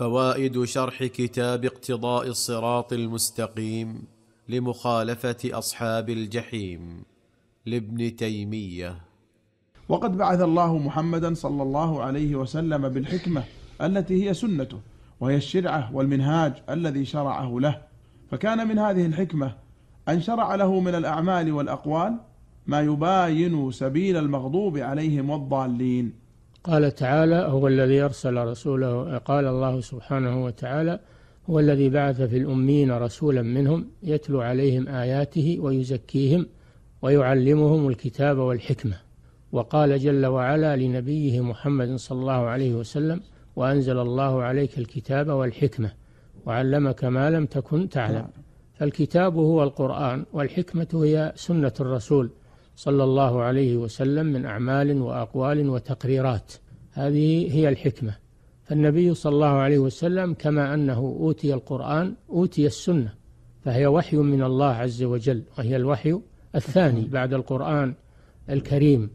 فوائد شرح كتاب اقتضاء الصراط المستقيم لمخالفه اصحاب الجحيم لابن تيميه وقد بعث الله محمدا صلى الله عليه وسلم بالحكمه التي هي سنته وهي الشرعه والمنهاج الذي شرعه له فكان من هذه الحكمه ان شرع له من الاعمال والاقوال ما يباين سبيل المغضوب عليهم والضالين قال تعالى هو الذي أرسل رسوله قال الله سبحانه وتعالى هو الذي بعث في الأمين رسولا منهم يتلو عليهم آياته ويزكيهم ويعلمهم الكتاب والحكمة وقال جل وعلا لنبيه محمد صلى الله عليه وسلم وأنزل الله عليك الكتاب والحكمة وعلمك ما لم تكن تعلم نعم. فالكتاب هو القرآن والحكمة هي سنة الرسول صلى الله عليه وسلم من أعمال وأقوال وتقريرات هذه هي الحكمة فالنبي صلى الله عليه وسلم كما أنه أوتي القرآن أوتي السنة فهي وحي من الله عز وجل وهي الوحي الثاني بعد القرآن الكريم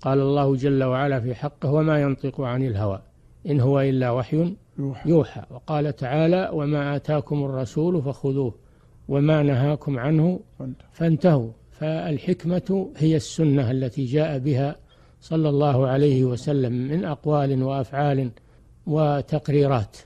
قال الله جل وعلا في حقه وما ينطق عن الهوى إن هو إلا وحي يوحى وقال تعالى وما آتاكم الرسول فخذوه وما نهاكم عنه فانتهوا فالحكمة هي السنة التي جاء بها صلى الله عليه وسلم من أقوال وأفعال وتقريرات